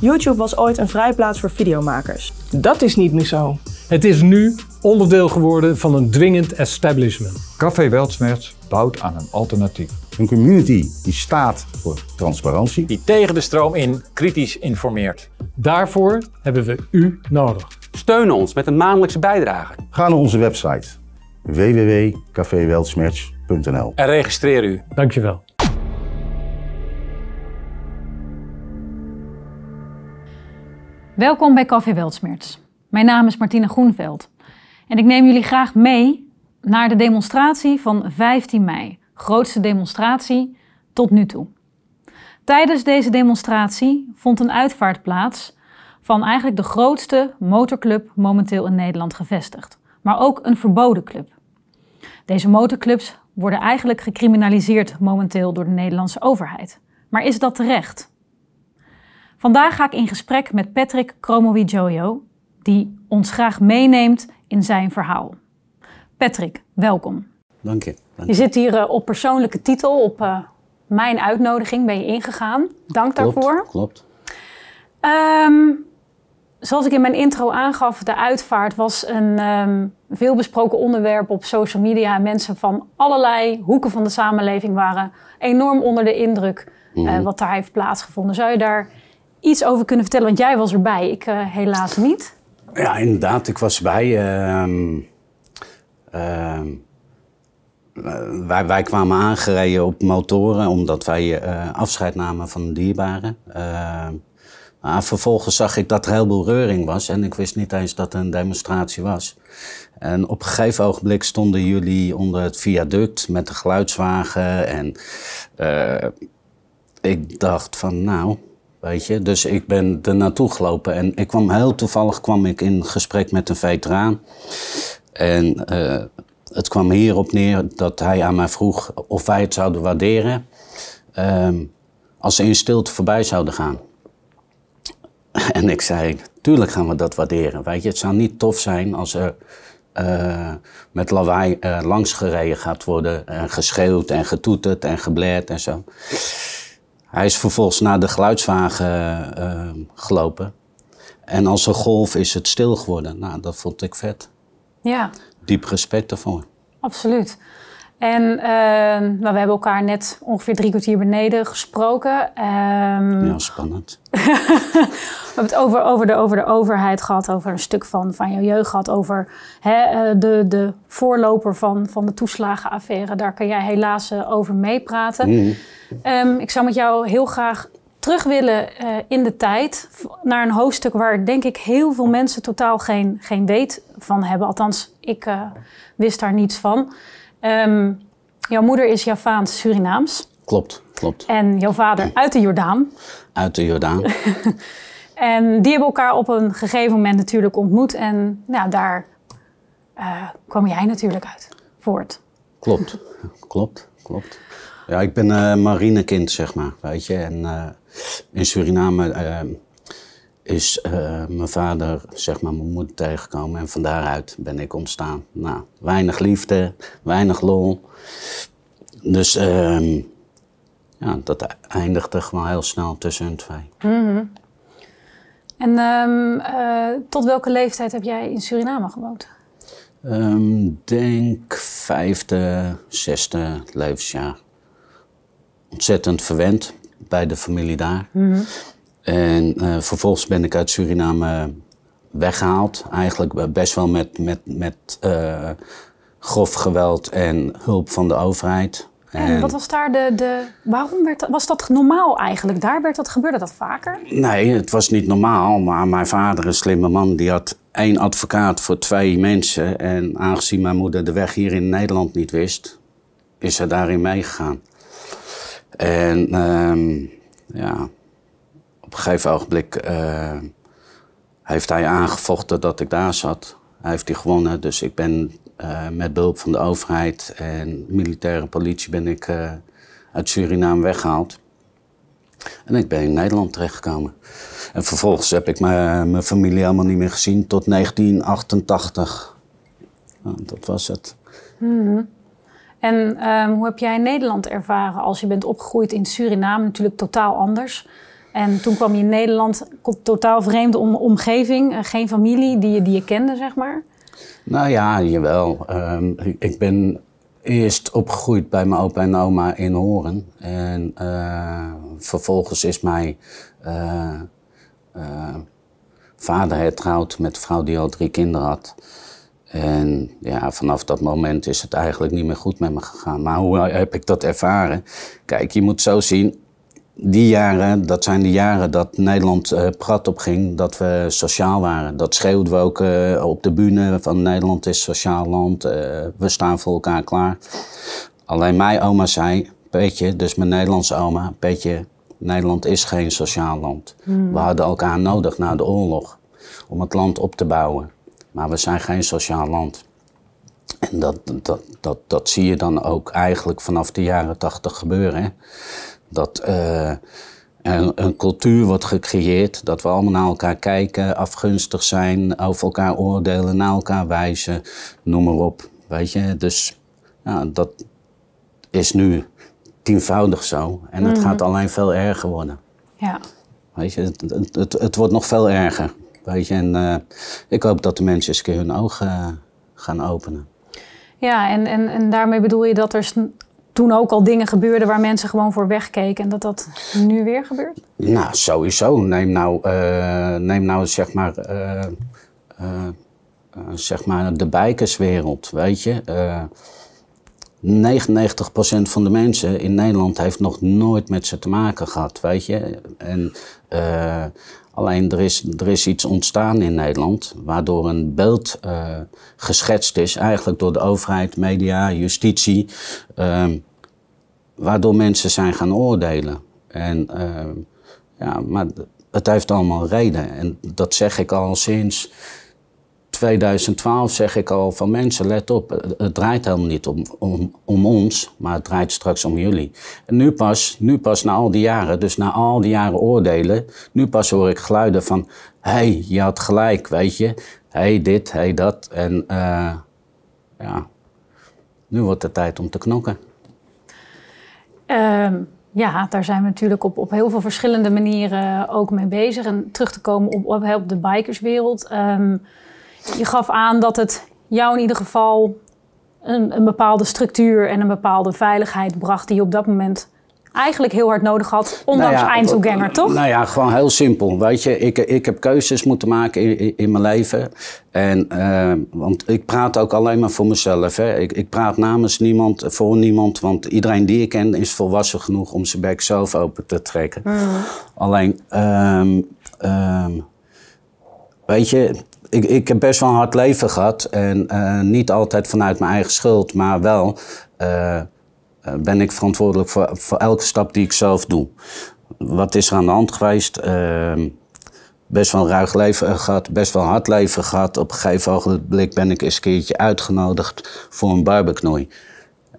YouTube was ooit een vrijplaats voor videomakers. Dat is niet meer zo. Het is nu onderdeel geworden van een dwingend establishment. Café Weltsmerts bouwt aan een alternatief. Een community die staat voor transparantie. Die tegen de stroom in kritisch informeert. Daarvoor hebben we u nodig. Steun ons met een maandelijkse bijdrage. Ga naar onze website www.caféweltsmerts.nl en registreer u. Dankjewel. Welkom bij Café Weltsmerts. Mijn naam is Martine Groenveld en ik neem jullie graag mee naar de demonstratie van 15 mei, grootste demonstratie tot nu toe. Tijdens deze demonstratie vond een uitvaart plaats van eigenlijk de grootste motorclub momenteel in Nederland gevestigd, maar ook een verboden club. Deze motorclubs worden eigenlijk gecriminaliseerd momenteel door de Nederlandse overheid. Maar is dat terecht? Vandaag ga ik in gesprek met Patrick Kromowidjojo, die ons graag meeneemt in zijn verhaal. Patrick, welkom. Dank je. Dank je. je zit hier eh, op persoonlijke titel, op eh, mijn uitnodiging ben je ingegaan. Dank klopt, daarvoor. Klopt. Um, zoals ik in mijn intro aangaf, de uitvaart was een ehm, veelbesproken onderwerp op social media. En mensen van allerlei hoeken van de samenleving waren enorm onder de indruk eh, mhm. wat daar heeft plaatsgevonden. Zou je daar iets over kunnen vertellen? Want jij was erbij, ik eh, helaas niet. Ja, inderdaad, ik was erbij. Ehm, ehm, eh, wij, wij, kwamen aangereden op motoren omdat wij eh, afscheid namen van dierbaren. Ehm, maar vervolgens zag ik dat er heel veel reuring was en ik wist niet eens dat er een demonstratie was. En op een gegeven ogenblik stonden jullie onder het viaduct met de geluidswagen en ik dacht van nou, Weet je, dus ik ben er naartoe gelopen en ik kwam heel toevallig kwam ik in gesprek met een veteraan. En eh, het kwam hierop neer dat hij aan mij vroeg of wij het zouden waarderen ehm, als ze in stilte voorbij zouden gaan. En ik zei, tuurlijk gaan we dat waarderen. Weet je, het zou niet tof zijn als er eh, met lawaai eh, langsgereden gaat worden en geschreeuwd en getoeterd en geblerd en zo. Hij is vervolgens naar de geluidswagen eh, gelopen. En als een golf is het stil geworden. Nou, dat vond ik vet. Ja. Diep respect daarvoor. Absoluut. En ehm, nou, we hebben elkaar net ongeveer drie kwartier beneden gesproken. Um, ja, spannend. we hebben het over, over, de, overheid gehad, over een stuk van, van jouw jeugd gehad, over hè, eh, de, de voorloper van, van de toeslagenaffaire. Daar kan jij helaas eh, over meepraten. Mhm. Ehm, ik zou met jou heel graag terug willen eh, in de tijd naar een hoofdstuk waar denk ik heel veel mensen totaal geen, geen weet van hebben. Althans, ik wist daar niets van. Ehm, jouw moeder is Javaans-Surinaams. Klopt, klopt. En jouw vader uit de Jordaan. Uit de Jordaan. en die hebben elkaar op een gegeven moment natuurlijk ontmoet. En nou, daar uh, kwam jij natuurlijk uit voort. Klopt, klopt, klopt. Ja, ik ben eh, marinekind, zeg maar, weet je. En eh, in Suriname is eh, mijn vader, zeg maar, mijn moeder tegengekomen. En van daaruit ben ik ontstaan. Nou, weinig liefde, weinig lol. Dus ehm, ja, dat eindigde gewoon heel snel tussen hun twee. Mhm. En ehm, eh, tot welke leeftijd heb jij in Suriname gewoond? Um, denk vijfde, zesde levensjaar. Ontzettend verwend bij de familie daar. Mhm. En eh, vervolgens ben ik uit Suriname weggehaald. Eigenlijk best wel met, met, met eh, grof geweld en hulp van de overheid. En, wat was daar de. de waarom werd dat, was dat normaal eigenlijk? Daar werd dat gebeurde dat vaker? Nee, het was niet normaal. Maar mijn vader, een slimme man, die had één advocaat voor twee mensen. En aangezien mijn moeder de weg hier in Nederland niet wist, is ze daarin meegegaan. En um, ja, op een gegeven ogenblik eh, heeft hij aangevochten dat ik daar zat. Hij heeft die gewonnen, dus ik ben eh, met behulp van de overheid en militaire politie ben ik eh, uit Suriname weggehaald. En ik ben in Nederland terechtgekomen. En vervolgens heb ik mijn familie helemaal niet meer gezien tot 1988. dat was het. Mm En ehm, hoe heb jij Nederland ervaren als je bent opgegroeid in Suriname? Natuurlijk totaal anders. En toen kwam je in Nederland, totaal vreemde omgeving, eh, geen familie die je, die je kende, zeg maar. Nou ja, jawel. Um, ik ben eerst opgegroeid bij mijn opa en oma in Horen. En eh, vervolgens is mijn eh, vader hertrouwd met een vrouw die al drie kinderen had. En ja, vanaf dat moment is het eigenlijk niet meer goed met me gegaan. Maar hoe heb ik dat ervaren? Kijk, je moet zo zien, die jaren, dat zijn de jaren dat Nederland uh, prat op ging, dat we sociaal waren. Dat schreeuwden we ook eh, op de bühne van Nederland is sociaal land, eh, we staan voor elkaar klaar. Alleen mijn oma zei, Peetje, dus mijn Nederlandse oma, Peetje, Nederland is geen sociaal land. Hmm. We hadden elkaar nodig na de oorlog om het land op te bouwen. Maar we zijn geen sociaal land. En dat, dat, dat, dat zie je dan ook eigenlijk vanaf de jaren tachtig gebeuren. Hè? Dat uh, een, een, cultuur wordt gecreëerd, dat we allemaal naar elkaar kijken, afgunstig zijn, over elkaar oordelen, naar elkaar wijzen, noem maar op. Weet je, dus ja, dat is nu tienvoudig zo. En het mm. gaat alleen veel erger worden. Ja. Weet je, het, het, wordt nog veel erger. Weet je, en eh, ik hoop dat de mensen eens een keer hun ogen eh, gaan openen. Ja, en, en, en daarmee bedoel je dat er toen ook al dingen gebeurden waar mensen gewoon voor wegkeken en dat dat nu weer gebeurt? Nou, sowieso. Neem nou, eh, neem nou zeg maar. Eh, eh, zeg maar de bijkerswereld, weet je. 99% van de mensen in Nederland heeft nog nooit met ze te maken gehad, weet je. En Alleen er is, er is iets ontstaan in Nederland waardoor een beeld eh, geschetst is, eigenlijk door de overheid, media, justitie, ehm, waardoor mensen zijn gaan oordelen. En, ehm, ja, maar het heeft allemaal reden en dat zeg ik al sinds 2012 zeg ik al van mensen, let op, het draait helemaal niet om, om, om ons, maar het draait straks om jullie. En nu pas, nu pas na al die jaren, dus na al die jaren oordelen, nu pas hoor ik geluiden van, hé, hey, je had gelijk, weet je, hé hey, dit, hé hey, dat. En eh, ja, nu wordt het tijd om te knokken. Ehm, ja, daar zijn we natuurlijk op, op heel veel verschillende manieren ook mee bezig. En terug te komen op, op de bikerswereld. Ehm, je gaf aan dat het jou in ieder geval een, een bepaalde structuur en een bepaalde veiligheid bracht die je op dat moment eigenlijk heel hard nodig had, ondanks nou toch? Nou ja, gewoon heel simpel. Weet je, ik, ik heb keuzes moeten maken in, in mijn leven. En, eh, want ik praat ook alleen maar voor mezelf. Hè. Ik, ik praat namens niemand, voor niemand. Want iedereen die ik ken is volwassen genoeg om zijn bek zelf open te trekken. Mm. Alleen, ehm, ehm, weet je, ik, ik heb best wel een hard leven gehad. En eh, niet altijd vanuit mijn eigen schuld, maar wel eh, eh, ben ik verantwoordelijk voor, voor elke stap die ik zelf doe. Wat is er aan de hand geweest? Ehm, best wel een ruig leven gehad, best wel een hard leven gehad. Op een gegeven ogenblik ben ik eens een keertje uitgenodigd voor een barbecue.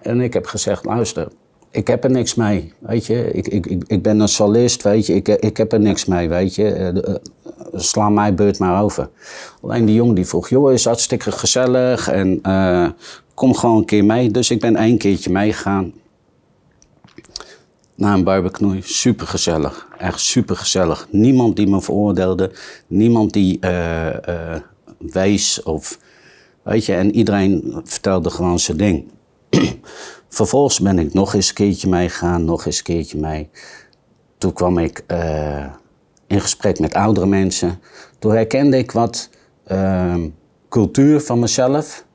En ik heb gezegd, luister, ik heb er niks mee, weet je. Ik, ik, ik, ben een solist, weet je. Ik, ik heb er niks mee, weet je sla mij beurt maar over. Alleen die jongen die vroeg, joh, is hartstikke gezellig en eh, kom gewoon een keer mee. Dus ik ben één keertje meegegaan naar een barbecue. Super gezellig, echt super gezellig. Niemand die me veroordeelde, niemand die uh, wees of weet je. En iedereen vertelde gewoon zijn ding. Vervolgens ben ik nog eens een keertje meegegaan, nog eens een keertje mee. Toen kwam ik in gesprek met oudere mensen. Toen herkende ik wat ehm, cultuur van mezelf,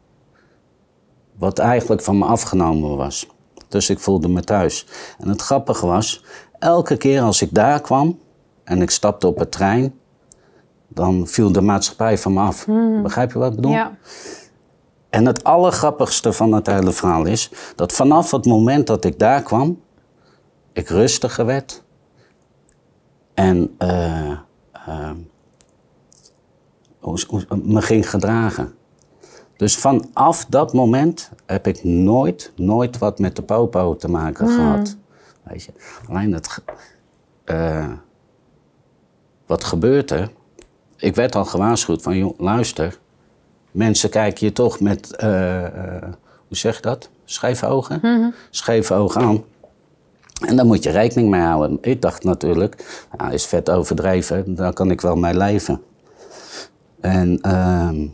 wat eigenlijk van me afgenomen was. Dus ik voelde me thuis. En het grappige was, elke keer als ik daar kwam en ik stapte op het trein, dan viel de maatschappij van me af. Hmm. Begrijp je wat ik bedoel? Ja. En het allergrappigste van het hele verhaal is dat vanaf het moment dat ik daar kwam, ik rustiger werd, en eh, ehm, hoe, me ging gedragen. Dus vanaf dat moment heb ik nooit, nooit wat met de popo te maken hmm. gehad. Weet je? Alleen dat. Eh, wat gebeurt er? Ik werd al gewaarschuwd van, luister. Mensen kijken je toch met, eh, hoe zeg je dat? Schijfogen? ogen, -hmm. ogen aan. En daar moet je rekening mee houden. Ik dacht natuurlijk, nou, is vet overdreven, dan kan ik wel mee leven. En, ehm,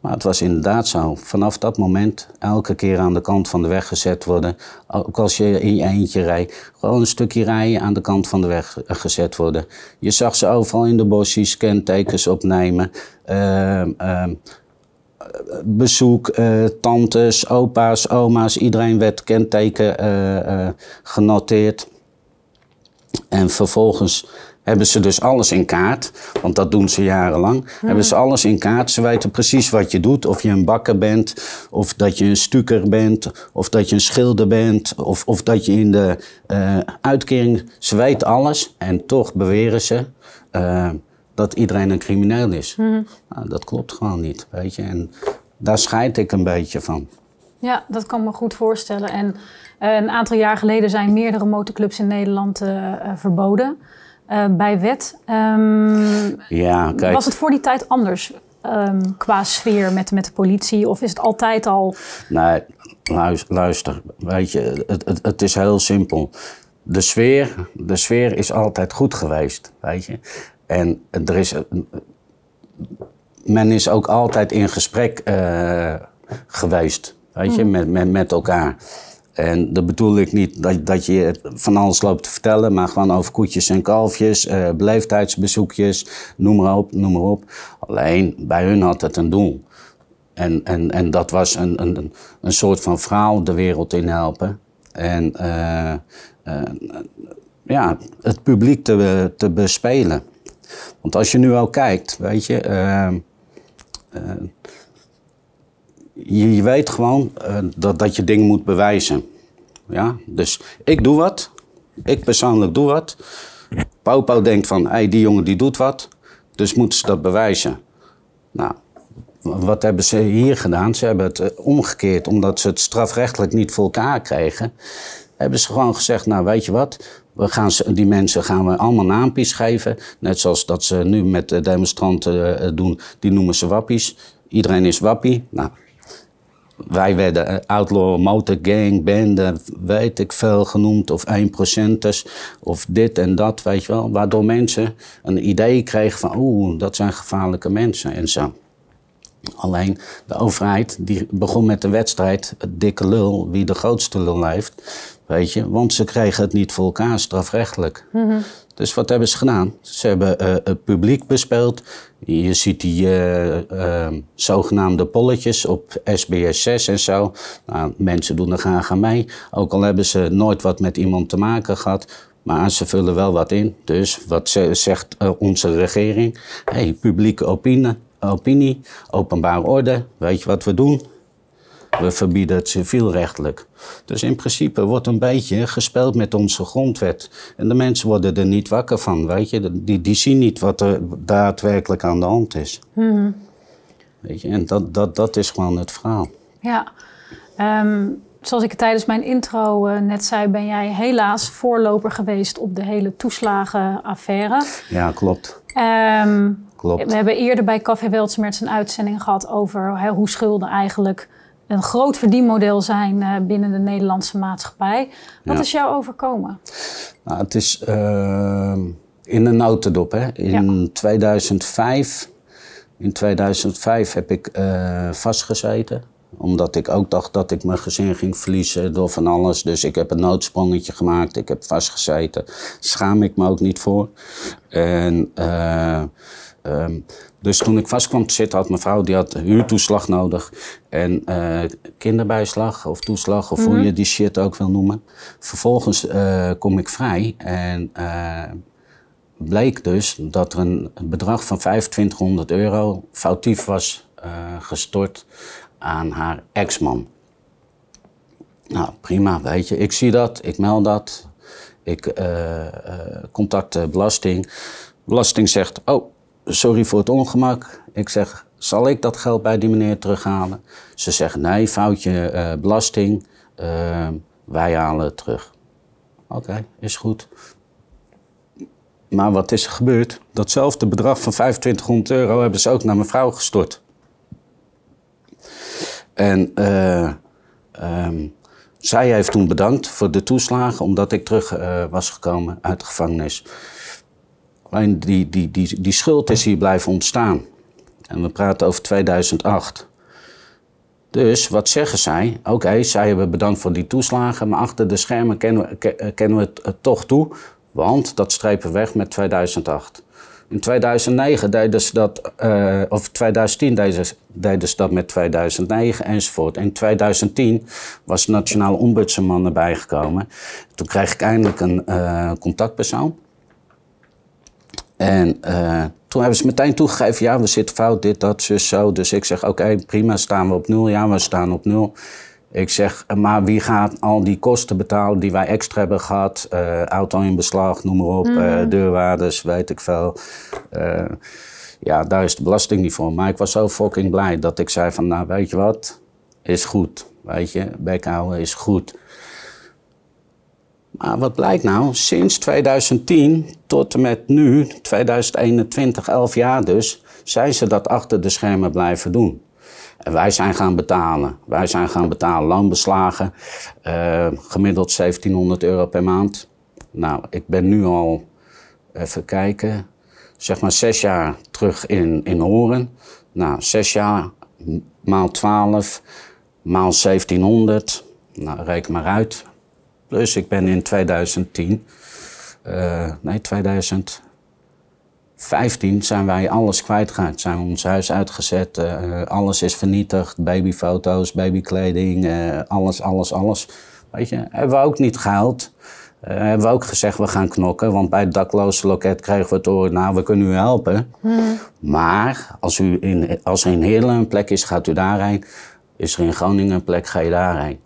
maar het was inderdaad zo. Vanaf dat moment elke keer aan de kant van de weg gezet worden. Ook als je in je eentje rijdt. Gewoon een stukje rijden aan de kant van de weg eh, gezet worden. Je zag ze overal in de bosjes, kentekens opnemen. Ehm, ehm, bezoek, eh, tantes, opa's, oma's, iedereen werd kenteken eh, eh, genoteerd. En vervolgens hebben ze dus alles in kaart, want dat doen ze jarenlang. Hmm. Hebben ze alles in kaart, ze weten precies wat je doet. Of je een bakker bent, of dat je een stuker bent, of dat je een schilder bent, of, of dat je in de uitkering... Ze weten alles en toch beweren ze dat iedereen een crimineel is. Mhm. Nou, dat klopt gewoon niet, weet je. En daar scheid ik een beetje van. Ja, dat kan me goed voorstellen. En eh, een aantal jaar geleden zijn meerdere motorclubs in Nederland eh, eh, verboden bij wet. Ehm, ja, kijk. Was het voor die tijd anders ehm, qua sfeer met, met de politie? Of is het altijd al. Nee, luister, luister weet je, het, het, het is heel simpel de sfeer, de sfeer is altijd goed geweest, weet je. En er is, men is ook altijd in gesprek eh, geweest, weet je, hmm. met, met, met elkaar. En dat bedoel ik niet dat, dat je van alles loopt te vertellen, maar gewoon over koetjes en kalfjes, uh, beleefdheidsbezoekjes, noem maar op, noem maar op. Alleen bij hun had het een doel. En, en, en dat was een, een, een soort van vrouw de wereld in helpen. En eh, ja, het publiek te, te bespelen. Want als je nu al kijkt, weet je, ehm, eh, je, weet gewoon eh, dat, dat je dingen moet bewijzen. Ja? Dus ik doe wat, ik persoonlijk doe wat. Pauwpauw denkt van, hey, die jongen die doet wat, dus moeten ze dat bewijzen. Nou, wat hebben ze hier gedaan? Ze hebben het eh, omgekeerd, omdat ze het strafrechtelijk niet voor elkaar kregen. Hebben ze gewoon gezegd, nou weet je wat, we gaan ze, die mensen gaan we allemaal naampies geven. Net zoals dat ze nu met demonstranten eh, doen. Die noemen ze wappies. Iedereen is wappie. Nou, wij werden eh, outlaw, motor gang, bende, weet ik veel genoemd. Of 1%ers. Of dit en dat, weet je wel. Waardoor mensen een idee kregen van... oeh, dat zijn gevaarlijke mensen en zo. Alleen de overheid die begon met de wedstrijd, het dikke lul, wie de grootste lul heeft. Weet je, want ze kregen het niet voor elkaar strafrechtelijk. Mhm. Dus wat hebben ze gedaan? Ze hebben uh, het publiek bespeeld. Je ziet die eh, eh, zogenaamde polletjes op SBS 6 en zo. Nou, mensen doen er graag aan mee. Ook al hebben ze nooit wat met iemand te maken gehad. Maar ze vullen wel wat in. Dus wat zegt onze regering? hey, publieke opinie opinie, openbare orde, weet je wat we doen? We verbieden het civielrechtelijk. Dus in principe wordt een beetje gespeeld met onze grondwet. En de mensen worden er niet wakker van, weet je. Die, die zien niet wat er daadwerkelijk aan de hand is. Hmm. Weet je, en dat, dat, dat is gewoon het verhaal. Ja. Ehm, zoals ik tijdens mijn intro eh, net zei, ben jij helaas voorloper geweest op de hele toeslagenaffaire. Ja, klopt. Um, we hebben eerder bij Café Weltsmerts een uitzending gehad over hè, hoe schulden eigenlijk een groot verdienmodel zijn eh, binnen de Nederlandse maatschappij. Wat is jou overkomen? Nou, het is ehm, in een notendop. Hè? In 2005. In 2005 heb ik eh, vastgezeten omdat ik ook dacht dat ik mijn gezin ging verliezen door van alles. Dus ik heb een noodsprongetje gemaakt. Ik heb vastgezeten. Schaam ik me ook niet voor. En eh, Ehm, dus toen ik vast kwam te zitten, had mevrouw die had huurtoeslag nodig. En eh, kinderbijslag of toeslag, of hoe mhm. je die shit ook wil noemen. Vervolgens eh, kom ik vrij en eh, bleek dus dat er een bedrag van 2500 euro foutief was gestort aan haar ex-man. Nou, prima, weet je. Ik zie dat, ik meld dat. Ik contact de belasting. Belasting zegt, oh, sorry voor het ongemak. Ik zeg, zal ik dat geld bij die meneer terughalen? Ze zegt, nee, foutje eh, belasting. Eh, wij halen het terug. Oké, is goed. Maar wat is er gebeurd? Datzelfde bedrag van 2500 euro hebben ze ook naar mijn vrouw gestort. En eh, ehm, zij heeft toen bedankt voor de toeslagen, omdat ik terug was gekomen uit de gevangenis. Alleen die, die, die, die schuld is hier blijven ontstaan. En we praten over 2008. Dus wat zeggen zij? Oké, zij hebben bedankt voor die toeslagen, maar achter de schermen kennen we, eh, kennen we het eh, toch toe, want dat strepen weg met 2008. In 2009 deden ze dat, uh, of 2010 deden ze, ze dat met 2009 enzovoort. in 2010 was de Nationale Ombudsman erbij gekomen. Toen kreeg ik eindelijk een contactpersoon. En eh, toen hebben ze meteen toegegeven, ja, we zitten fout, dit, dat, zo. zo. Dus ik zeg, oké, prima, staan we op nul? Ja, we staan op nul. Ik zeg, maar wie gaat al die kosten betalen die wij extra hebben gehad? Uh, auto in beslag, noem maar op, mm. deurwaarders, weet ik veel. ja, daar is de belasting niet voor. Maar ik was zo fucking blij dat ik zei van, nou weet je wat, is goed. Weet je, bek houden is goed. Maar wat blijkt nou? Sinds 2010 tot en met nu, 2021, 11 jaar dus, zijn ze dat achter de schermen blijven doen. En wij zijn gaan betalen. Wij zijn gaan betalen loonbeslagen, eh, gemiddeld 1700 euro per maand. Nou, ik ben nu al, even kijken, zeg maar zes jaar terug in, in Horen. Nou, zes jaar, maal 12, maal 1700. Nou, reken maar uit. Dus ik ben in 2010, eh, nee 2015 zijn wij alles kwijtgeraakt. Zijn we ons huis uitgezet, eh, alles is vernietigd, babyfoto's, babykleding, eh, alles, alles, alles. Weet je, hebben we ook niet gehaald. hebben we ook gezegd, we gaan knokken. Want bij het dakloze loket kregen we het oor, nou, we kunnen u helpen. Hmm. Maar als, u in, als er in Heerlen een plek is, gaat u daarheen. Is er in Groningen een plek, ga je daarheen.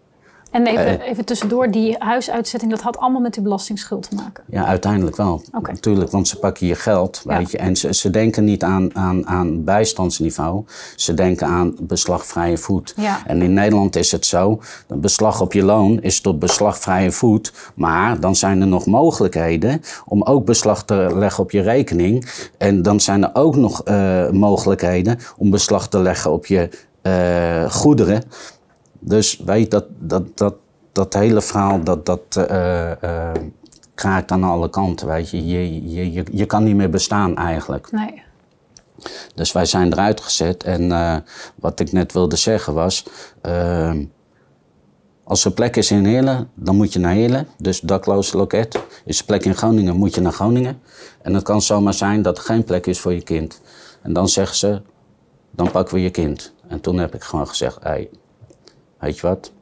En eh, even, tussendoor, die huisuitzetting, dat had allemaal met die belastingsschuld te maken? Ja, uiteindelijk wel. Natuurlijk, want ze pakken je geld. Weet je, en ze, ze, denken niet aan, aan, aan bijstandsniveau. Ze denken aan beslagvrije voet. Ja. En in Nederland is het zo, beslag op je loon is tot beslagvrije voet. Maar dan zijn er nog mogelijkheden om ook beslag te leggen op je rekening. En dan zijn er ook nog eh, mogelijkheden om beslag te leggen op je eh, goederen. Dus weet dat, dat, dat, dat hele verhaal, dat, dat eh, eh, kraakt aan alle kanten. Weet je. Je, je, je, je kan niet meer bestaan eigenlijk. Nee. Dus wij zijn eruit gezet. En eh, wat ik net wilde zeggen was. als er plek is in Heerlen, dan moet je naar Heerlen. Dus dakloos loket. Is er plek in Groningen, moet je naar Groningen. En het kan zomaar zijn dat er geen plek is voor je kind. En dan zeggen ze, dan pakken we je kind. En toen heb ik gewoon gezegd, hey, weet je wat,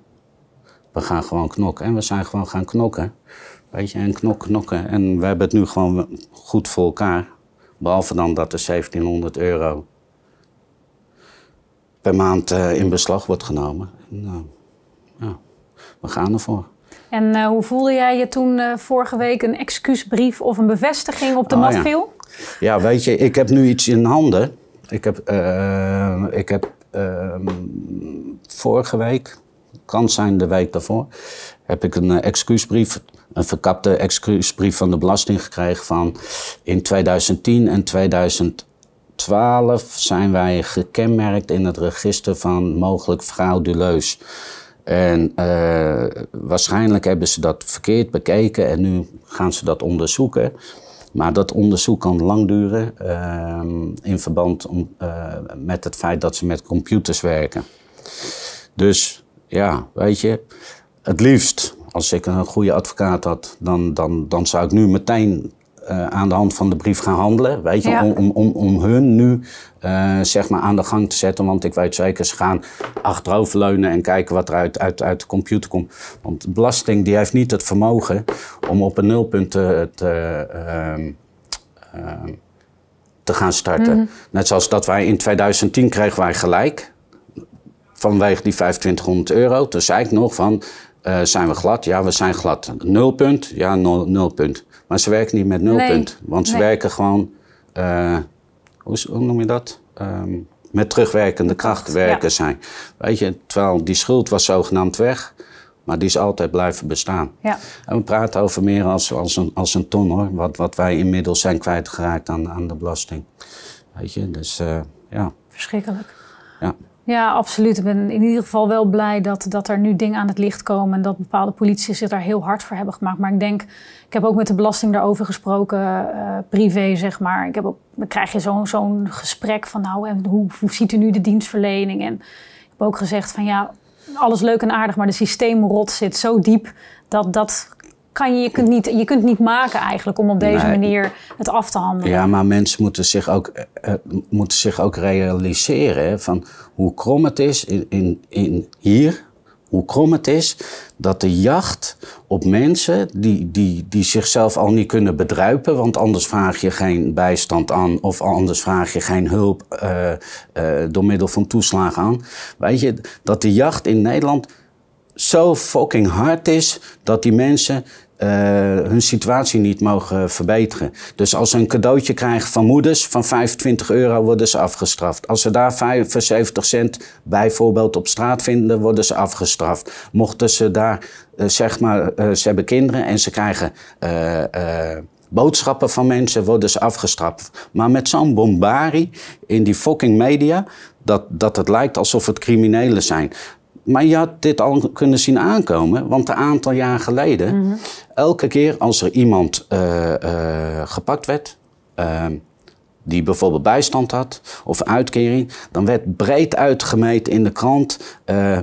we gaan gewoon knokken. En we zijn gewoon gaan knokken. Weet je, en knok, knokken. En we hebben het nu gewoon goed voor elkaar. Behalve dan dat de 1700 euro per maand eh, in beslag wordt genomen. Nou, ja, we gaan ervoor. En eh, hoe voelde jij je toen vorige week een excuusbrief of een bevestiging op de oh, mat ja. viel? Ja, weet je, ik heb nu iets in handen. Ik heb, ik heb ehm, vorige week, kan zijn de week daarvoor, heb ik een eh, excuusbrief, een verkapte excuusbrief van de belasting gekregen van in 2010 en 2012 zijn wij gekenmerkt in het register van mogelijk frauduleus. En eh, waarschijnlijk hebben ze dat verkeerd bekeken en nu gaan ze dat onderzoeken. Maar dat onderzoek kan lang duren ehm, in verband om, eh, met het feit dat ze met computers werken. Dus ja, weet je, het liefst als ik een goede advocaat had, dan, dan, dan zou ik nu meteen eh, aan de hand van de brief gaan handelen. Weet je, om, om, om, om hun nu eh, zeg maar aan de gang te zetten. Want ik weet zeker, ze gaan achteroverleunen en kijken wat er uit, uit, uit de computer komt. Want belasting die heeft niet het vermogen om op een nulpunt te, te, ehm, ehm, te gaan starten. Mhm. Net zoals dat wij in 2010 kregen wij gelijk vanwege die 2500 euro. Toen zei ik nog van, eh, zijn we glad? Ja, we zijn glad. Nul punt? Ja, nul, punt. Maar ze werken niet met nul punt. Want ze werken gewoon, eh, hoe, noem je dat? Ehm, met terugwerkende kracht werken ja. zijn. Weet je, terwijl die schuld was zogenaamd weg. Maar die is altijd blijven bestaan. Ja. En we praten over meer als, als, een, als een ton hoor. Wat, wat wij inmiddels zijn kwijtgeraakt aan, aan de belasting. Weet je, dus eh, ja. Verschrikkelijk. Ja. Ja, absoluut. Ik ben in ieder geval wel blij dat, dat er nu dingen aan het licht komen. En dat bepaalde politici zich daar heel hard voor hebben gemaakt. Maar ik denk, ik heb ook met de belasting daarover gesproken, eh, privé zeg maar. Ik heb ook, dan krijg je zo'n zo'n gesprek van nou, hoe, hoe ziet u nu de dienstverlening? En ik heb ook gezegd van ja, alles leuk en aardig, maar de systeemrot zit zo diep dat dat kan je, je, kunt niet, je kunt niet maken eigenlijk om op deze manier het af te handelen. Ja, maar mensen moeten zich ook, eh, eh, moeten zich ook realiseren van hoe krom het is in, in, in hier, hoe krom het is dat de jacht op mensen die, die, die zichzelf al niet kunnen bedruipen, want anders vraag je geen bijstand aan of anders vraag je geen hulp eh, door middel van toeslagen aan. Weet je, dat de jacht in Nederland zo fucking hard is dat die mensen uh, hun situatie niet mogen verbeteren. Dus als ze een cadeautje krijgen van moeders van 25 euro, worden ze afgestraft. Als ze daar 75 cent bijvoorbeeld op straat vinden, worden ze afgestraft. Mochten ze daar, eh, zeg maar, eh, ze hebben kinderen en ze krijgen boodschappen van mensen worden ze afgestraft. Maar met zo'n bombarie in die fucking media, dat, dat het lijkt alsof het criminelen zijn. Maar je had dit al kunnen zien aankomen, want een aantal jaar geleden, mhm. elke keer als er iemand eh, eh, gepakt werd, ehm, die bijvoorbeeld bijstand had of uitkering, dan werd breed uitgemeten in de krant eh,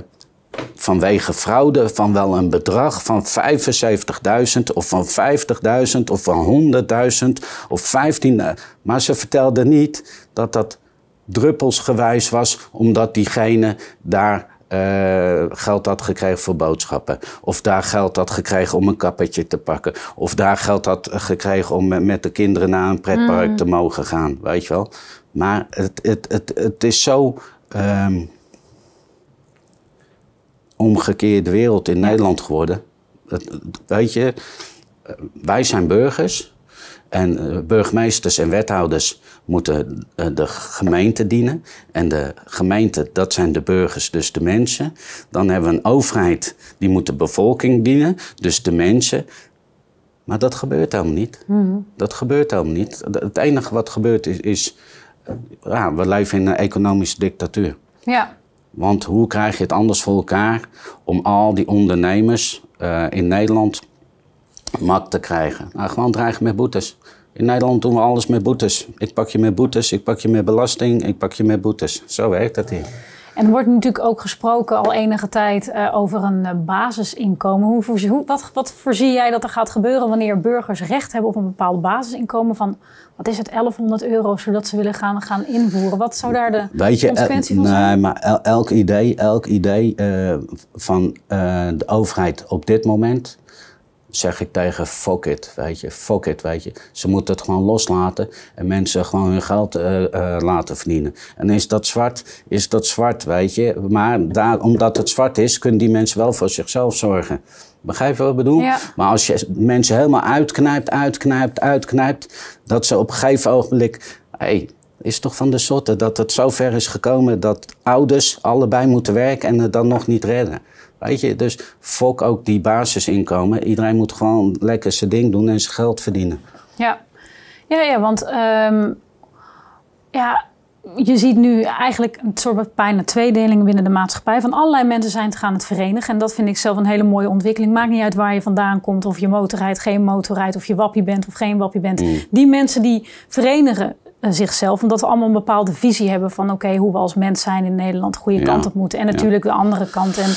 vanwege fraude van wel een bedrag van 75.000 of van 50.000 of van 100.000 of 15.000. Maar ze vertelde niet dat dat druppelsgewijs was, omdat diegene daar eh, geld had gekregen voor boodschappen. Of daar geld had gekregen om een kappetje te pakken. Of daar geld had gekregen om met de kinderen naar een pretpark mm. te mogen gaan. Weet je wel? Maar het, het, het, het is zo. Ehm, omgekeerde wereld in Nederland geworden. Dat, weet je, eh, wij zijn burgers. En eh, burgemeesters en wethouders moeten eh, de gemeente dienen. En de gemeente, dat zijn de burgers, dus de mensen. Dan hebben we een overheid, die moet de bevolking dienen, dus de mensen. Maar dat gebeurt helemaal niet. Mhm. Dat gebeurt helemaal niet. Het enige wat gebeurt is, is eh, ja, we leven in een economische dictatuur. Ja. Want hoe krijg je het anders voor elkaar om al die ondernemers in Nederland mat te krijgen. Nou, gewoon dreigen met boetes. In Nederland doen we alles met boetes. Ik pak je met boetes, ik pak je met belasting, ik pak je met boetes. Zo werkt dat hier. En er wordt natuurlijk ook gesproken al enige tijd eh, over een eh, basisinkomen. Hoe, hoe, wat, wat voorzie jij dat er gaat gebeuren wanneer burgers recht hebben op een bepaald basisinkomen van, wat is het, 1100 euro, zodat ze willen gaan, gaan invoeren? Wat zou daar de Weet je, consequentie eh, van zijn? Nee, maar elk idee, elk idee van de overheid op dit moment zeg ik tegen fuck it, weet je, fuck it, weet je. Ze moeten het gewoon loslaten en mensen gewoon hun geld eh, eh, laten verdienen. En is dat zwart, is dat zwart, weet je. Maar daar, omdat het zwart is, kunnen die mensen wel voor zichzelf zorgen. Begrijp je wat ik bedoel? Maar als je mensen helemaal uitknijpt, uitknijpt, uitknijpt, dat ze op een gegeven ogenblik, hey, is toch van de soorten dat het zo ver is gekomen dat ouders allebei moeten werken en het dan nog niet redden. Weet je, dus fok ook die basisinkomen. Iedereen moet gewoon lekker zijn ding doen en zijn geld verdienen. Ja, ja, ja want ehm, ja, je ziet nu eigenlijk een soort bijna tweedeling binnen de maatschappij. Van allerlei mensen zijn het gaan het verenigen. En dat vind ik zelf een hele mooie ontwikkeling. Maakt niet uit waar je vandaan komt. Of je motorrijdt, geen motorrijdt. Of je wappie bent of geen wappie bent. Mm. Die mensen die verenigen eh, zichzelf. Omdat we allemaal een bepaalde visie hebben van... oké, hoe we als mens zijn in Nederland. De goede kant op moeten. En natuurlijk de andere kant. En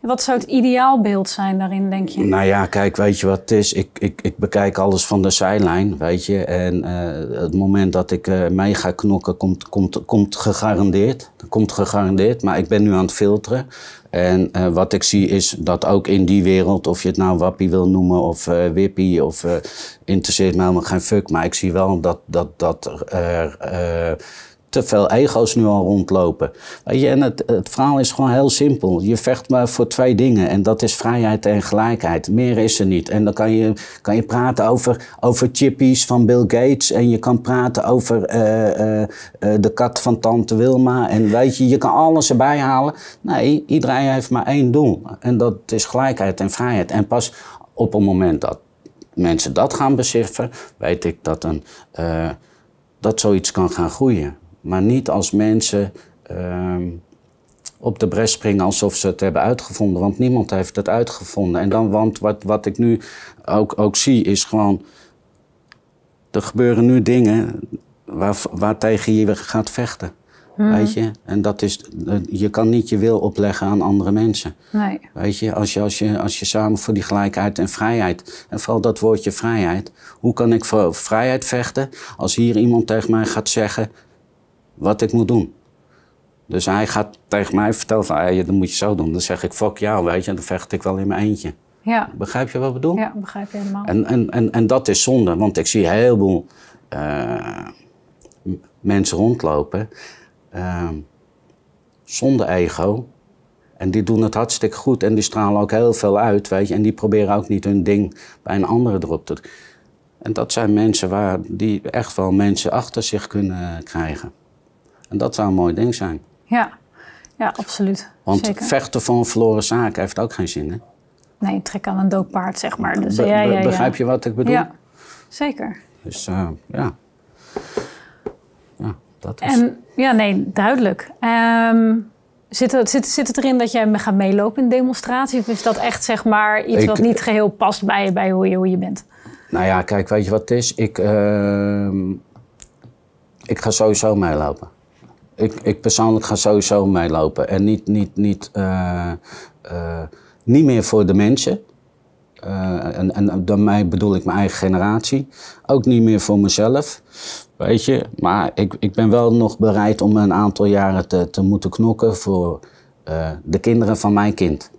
wat zou het ideaalbeeld zijn daarin, denk je? Nou ja, kijk, weet je wat het is? Ik, ik, ik bekijk alles van de zijlijn, weet je. En eh, het moment dat ik uh, mee ga knokken, komt, komt, komt gegarandeerd. Komt gegarandeerd, maar ik ben nu aan het filteren. En eh, wat ik zie is dat ook in die wereld, of je het nou wappie wil noemen of wippie, of interesseert me helemaal geen fuck. Maar ik zie wel dat, dat, dat er te veel ego's nu al rondlopen. Weet je, en het, het verhaal is gewoon heel simpel. Je vecht maar voor twee dingen. En dat is vrijheid en gelijkheid. Meer is er niet. En dan kan je, kan je praten over, over chippies van Bill Gates. En je kan praten over eh, eh, eh, de kat van tante Wilma. En weet je, je kan alles erbij halen. Nee, iedereen heeft maar één doel. En dat is gelijkheid en vrijheid. En pas op het moment dat mensen dat gaan beseffen, weet ik dat, een, dat zoiets kan gaan groeien maar niet als mensen ehm, op de bres springen alsof ze het hebben uitgevonden. Want niemand heeft het uitgevonden. En dan, want wat, wat ik nu ook, ook zie is gewoon. Er gebeuren nu dingen waar, waar tegen je gaat vechten. Mhm. Weet je? En dat is, je kan niet je wil opleggen aan andere mensen. Nee. Weet je? Als, je, als, je, als je samen voor die gelijkheid en vrijheid, en vooral dat woordje vrijheid. Hoe kan ik voor vrijheid vechten als hier iemand tegen mij gaat zeggen, wat ik moet doen. Dus hij gaat tegen mij vertellen van, hey, dat moet je zo doen. Dan zeg ik, fuck jou, weet je, dan vecht ik wel in mijn eentje. Ja. Begrijp je wat ik bedoel? Ja, begrijp je helemaal. En, en, en, en dat is zonde, want ik zie een heleboel eh, mensen rondlopen uh, zonder ego. En die doen het hartstikke goed en die stralen ook heel veel uit, weet je. En die proberen ook niet hun ding bij een andere erop te... En dat zijn mensen waar, die echt wel mensen achter zich kunnen eh, krijgen. En dat zou een mooi ding zijn. Ja, ja absoluut. Want vechten voor een verloren zaak heeft ook geen zin, hè? Nee, trek aan een paard, zeg maar. Dus, ja, Begrijp je wat ik bedoel? Zeker. Dus eh, ja. Ja, dat is... En, ja, nee, duidelijk. Ehm, zit, het, zit, zit erin dat jij gaat meelopen in demonstraties? Of is dat echt, zeg maar, iets wat niet geheel past bij, bij hoe, je, bent? Nou ja, kijk, weet je wat het is? Ik, ehm, ik ga sowieso meelopen ik, ik persoonlijk ga sowieso meelopen. En niet, niet, niet, eh, eh, niet meer voor de mensen. Eh, en, en mij bedoel ik mijn eigen generatie. Ook niet meer voor mezelf. Weet je, maar ik, ik ben wel nog bereid om een aantal jaren te, te moeten knokken voor de kinderen van mijn kind.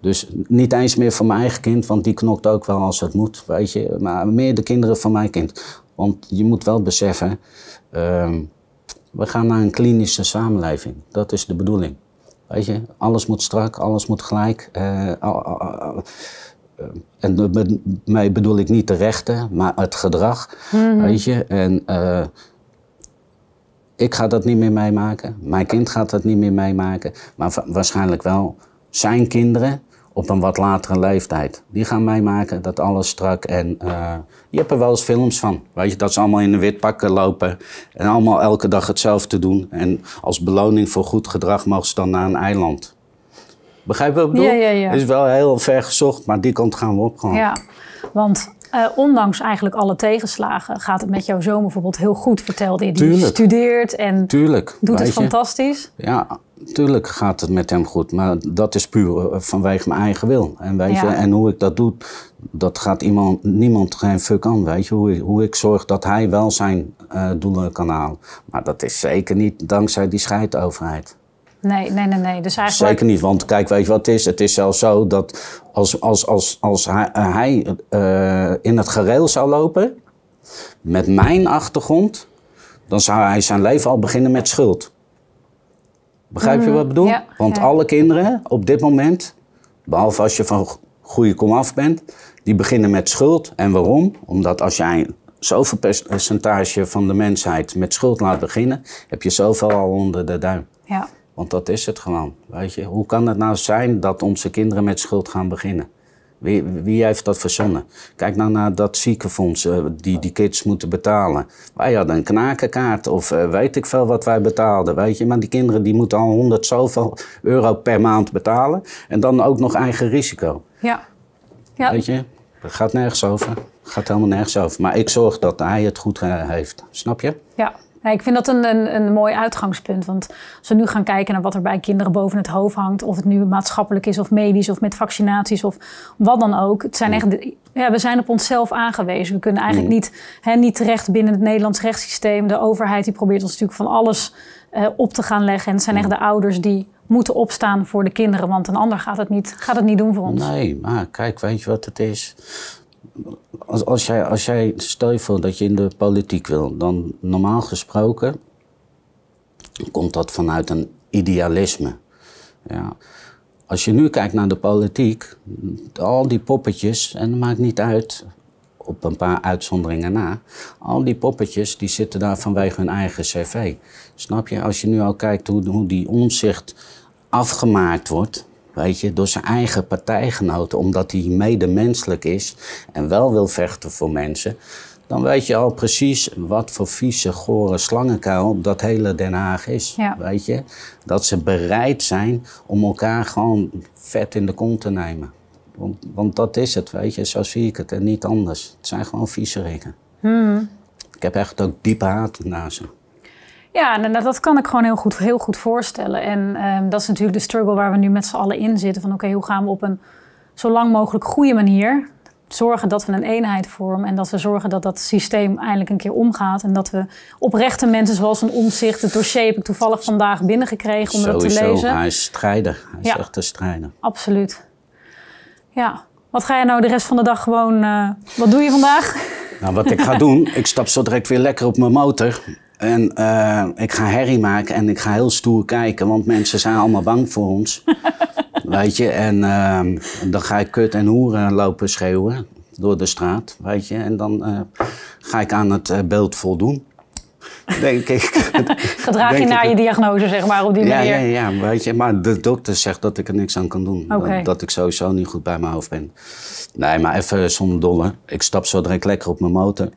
Dus niet eens meer voor mijn eigen kind, want die knokt ook wel als het moet, weet je. Maar meer de kinderen van mijn kind. Want je moet wel beseffen, ehm, we gaan naar een klinische samenleving. Dat is de bedoeling. Weet je, alles moet strak, alles moet gelijk. Uh, en daarmee bedoel ik niet de rechten, maar het gedrag. Mhm. Weet je, en ik ga dat niet meer meemaken. Mijn kind gaat dat niet meer meemaken. Maar waarschijnlijk wel zijn kinderen op een wat latere leeftijd. Die gaan meemaken dat alles strak en eh, je hebt er wel eens films van. Weet je, dat ze allemaal in een wit pakken lopen en allemaal elke dag hetzelfde doen. En als beloning voor goed gedrag mogen ze dan naar een eiland. Begrijp je wat ik bedoel? Ja, ja, ja. Is wel heel ver gezocht, maar die kant gaan we op gewoon. Ja, want eh, ondanks eigenlijk alle tegenslagen gaat het met jouw zoon bijvoorbeeld heel goed, vertelde je. Die studeert en doet het fantastisch. Ja, tuurlijk gaat het met hem goed. Maar dat is puur eh, vanwege mijn eigen wil. En, weet en hoe ik dat doe, dat gaat iemand, niemand geen fuck aan. Weet je? Hoe, hoe ik zorg dat hij wel zijn eh, doelen kan halen. Maar dat is zeker niet dankzij die scheidoverheid. Nee, nee, nee, nee. Dus eigenlijk... Zeker niet, want kijk, weet je wat het is? Het is zelfs zo dat als, als, als, als hij, eh, eh, in het gereel zou lopen, met mijn achtergrond, dan zou hij zijn leven al beginnen met schuld. Begrijp je mm, wat ik bedoel? Ja, want alle kinderen op dit moment, behalve als je van goede komaf bent, die beginnen met schuld. En waarom? Omdat als jij zoveel percentage van de mensheid met schuld laat beginnen, heb je zoveel al onder de duim. Ja. Want dat is het gewoon. Weet je? Hoe kan het nou zijn dat onze kinderen met schuld gaan beginnen? Wie, wie heeft dat verzonnen? Kijk nou naar dat ziekenfonds eh, die die kids moeten betalen. Wij hadden een knakenkaart of eh, weet ik veel wat wij betaalden. Weet je? Maar die kinderen die moeten al honderd zoveel euro per maand betalen. En dan ook nog eigen risico. Ja. ja. Weet je? Het gaat nergens over. gaat helemaal nergens over. Maar ik zorg dat hij het goed eh, heeft. Snap je? Ja. Nee, nou, ik vind dat een, een, een mooi uitgangspunt. Want als we nu gaan kijken naar wat er bij kinderen boven het hoofd hangt, of het nu maatschappelijk is of medisch of met vaccinaties of wat dan ook. Het zijn mm. echt, ja, we zijn op onszelf aangewezen. We kunnen eigenlijk mm. niet, hè, niet terecht binnen het Nederlands rechtssysteem. De overheid die probeert ons natuurlijk van alles eh, op te gaan leggen. En het zijn echt mm. de ouders die moeten opstaan voor de kinderen. Want een ander gaat het niet, gaat het niet doen voor ons. Nee, maar kijk, weet je wat het is? als, als, jij, als stel je voor dat je in de politiek wil, dan normaal gesproken komt dat vanuit een idealisme. Ja. Als je nu kijkt naar de politiek, al die poppetjes, en het maakt niet uit, op een paar uitzonderingen na, al die poppetjes die zitten daar vanwege hun eigen cv. Snap je? Als je nu al kijkt hoe, hoe die omzicht afgemaakt wordt, weet je, door zijn eigen partijgenoten, omdat hij medemenselijk is en wel wil vechten voor mensen, dan weet je al precies wat voor vieze, gore slangenkuil dat hele Den Haag is. Weet je, dat ze bereid zijn om elkaar gewoon vet in de kont te nemen. Want, want dat is het, weet je, zo zie ik het en niet anders. Het zijn gewoon vieze Hmm. Ik heb echt ook diepe haat naar ze. Ja, dat kan ik gewoon heel goed, heel goed voorstellen. En ehm, dat is natuurlijk de struggle waar we nu met z'n allen in zitten. Van oké, hoe gaan we op een zo lang mogelijk goede manier zorgen dat we een eenheid vormen. En dat we zorgen dat dat systeem eindelijk een keer omgaat. En dat we oprechte mensen zoals een omzicht, het dossier heb ik toevallig vandaag binnengekregen om dat te lezen. Hij is strijder. Hij ja. is echt een strijder. Absoluut. Ja. Wat ga je nou de rest van de dag gewoon. Eh, wat doe je vandaag? Nou, wat ik ga doen, ik stap zo direct weer lekker op mijn motor. En eh, ik ga herrie maken en ik ga heel stoer kijken, want mensen zijn allemaal bang voor ons. weet je, en ehm, dan ga ik kut en hoeren lopen schreeuwen door de straat, weet je. En dan eh, ga ik aan het eh, beeld voldoen. Denk ik. Gedraag je naar je diagnose, zeg maar, op die manier. Ja, ja, weet je. Maar de dokter zegt dat ik er niks aan kan doen. Dat, ik sowieso niet goed bij mijn hoofd ben. Nee, maar even zonder dolle. Ik stap zo direct lekker op mijn motor.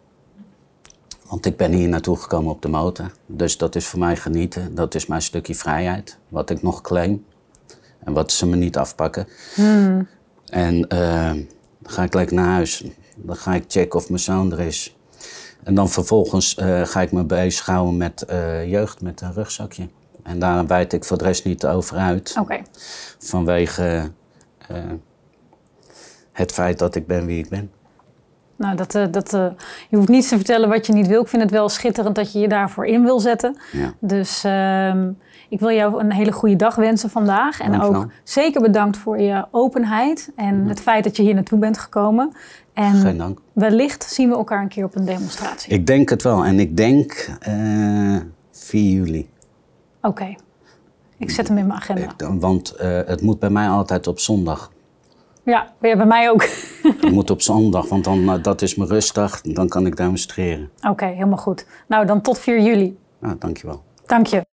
Want ik ben hier naartoe gekomen op de motor. Dus dat is voor mij genieten. Dat is mijn stukje vrijheid. Wat ik nog claim. En wat ze me niet afpakken. Hmm. En eh, dan ga ik lekker naar huis. Dan ga ik checken of mijn zoon er is. En dan vervolgens eh, ga ik me bezighouden met eh, jeugd, met een rugzakje. En daar wijd ik voor de rest niet over uit. Okay. Vanwege het feit dat ik ben wie ik ben. Nou, dat, eh, dat, eh, je hoeft niet te vertellen wat je niet wil. Ik vind het wel schitterend dat je je daarvoor in wil zetten. Ja. Dus ehm, ik wil jou een hele goede dag wensen vandaag. En ook zeker bedankt voor je openheid en het feit dat je hier naartoe bent gekomen. En Geen dank. wellicht zien we elkaar een keer op een demonstratie. Ik denk het wel. En ik denk uh, eh, 4 juli. Oké. Ik zet hem in mijn agenda. want het moet bij mij altijd op zondag. Ja, ja bij mij ook. ik moet op zondag, want dan, eh, dat is mijn rustdag. Dan kan ik demonstreren. Oké, helemaal goed. Nou, dan tot 4 juli. je ah, dankjewel. Dank je.